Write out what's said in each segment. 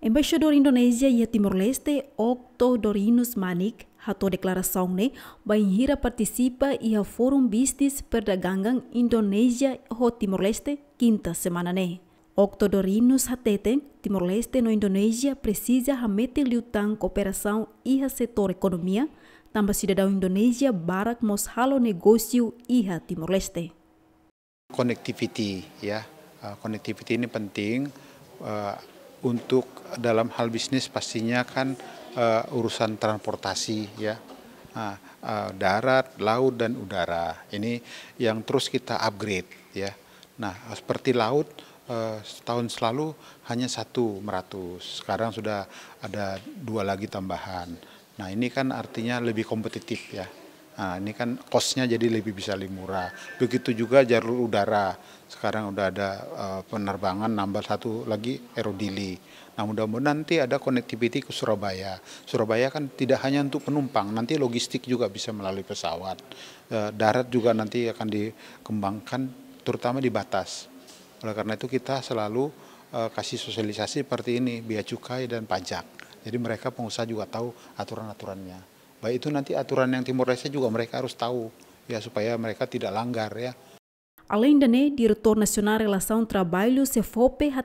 Embaixador Indonesia ia Timor Leste, Okto Dorinus Manik, atau declaração ne, hira partisipa ia forum Bisnis Perdagangan Indonesia ho Timor Leste, kinta semana ne. Okto Dorinus hatete, Timor Leste no Indonesia precisa hametil liutan cooperação ia setor ekonomia, tambah sidadau Indonesia barak mos halo negosiu ia Timor Leste. Connectivity ya, uh, connectivity ini penting, uh, untuk dalam hal bisnis pastinya kan uh, urusan transportasi ya uh, uh, darat, laut dan udara ini yang terus kita upgrade ya. Nah seperti laut uh, setahun selalu hanya satu meratus sekarang sudah ada dua lagi tambahan. Nah ini kan artinya lebih kompetitif ya. Nah, ini kan kosnya jadi lebih bisa lebih murah. Begitu juga jalur udara. Sekarang udah ada uh, penerbangan nambah satu lagi aerodili. Nah, mudah-mudahan nanti ada connectivity ke Surabaya. Surabaya kan tidak hanya untuk penumpang, nanti logistik juga bisa melalui pesawat. Uh, darat juga nanti akan dikembangkan terutama di batas. Oleh karena itu kita selalu uh, kasih sosialisasi seperti ini, biaya cukai dan pajak. Jadi mereka pengusaha juga tahu aturan-aturannya. Baik itu nanti aturan yang Timor Leste juga mereka harus tahu ya supaya mereka tidak langgar ya. Além da NE, diretor nacional Relação Trabalho, CFOP, a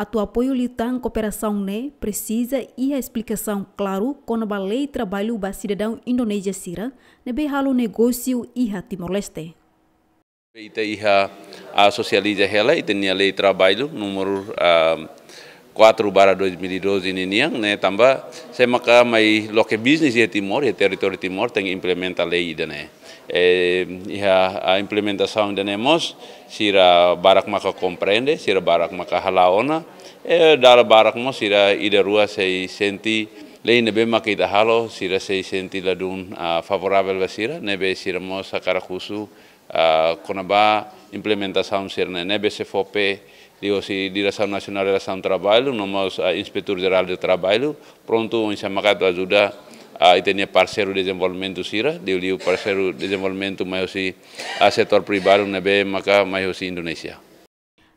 atua apoio litan cooperação NE precisa e a explicação claro com a lei trabalho ba cidadão Indonésia Sira, nebe halo negócio iha Timor-Leste. Ita iha a socializa hela e a lei trabalho número uh, quatro barra 2012 yang nih tambah saya maka mai loke bisnis ya timor ya teritori timor teng implementa lei dan eh, ya a implementação dan emos sira barak maka komprende sira barak maka halaona eh, dala barak mos sira ida rua sei senti lei nebe maki da halo sira sei senti la dun uh, ah, favorável basira nebe siramos a uh, konaba implementação sirne nebe se fope digo si direção nacional de ação ao trabalho nomos uh, ah, inspetor geral de trabalho pronto em samakat ajuda uh, ah, itenia parceiro de desenvolvimento sira diu liu parceiro de desenvolvimento mai si a setor privado nebe maka mai si Indonesia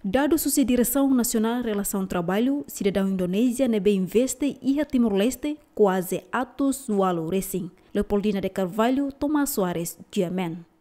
Dado sob direção nacional Relação Trabalho, cidadão Indonésia nebe investe e a Timor-Leste quase atos walo racing. Leopoldina de Carvalho, Tomás Soares, Diamante.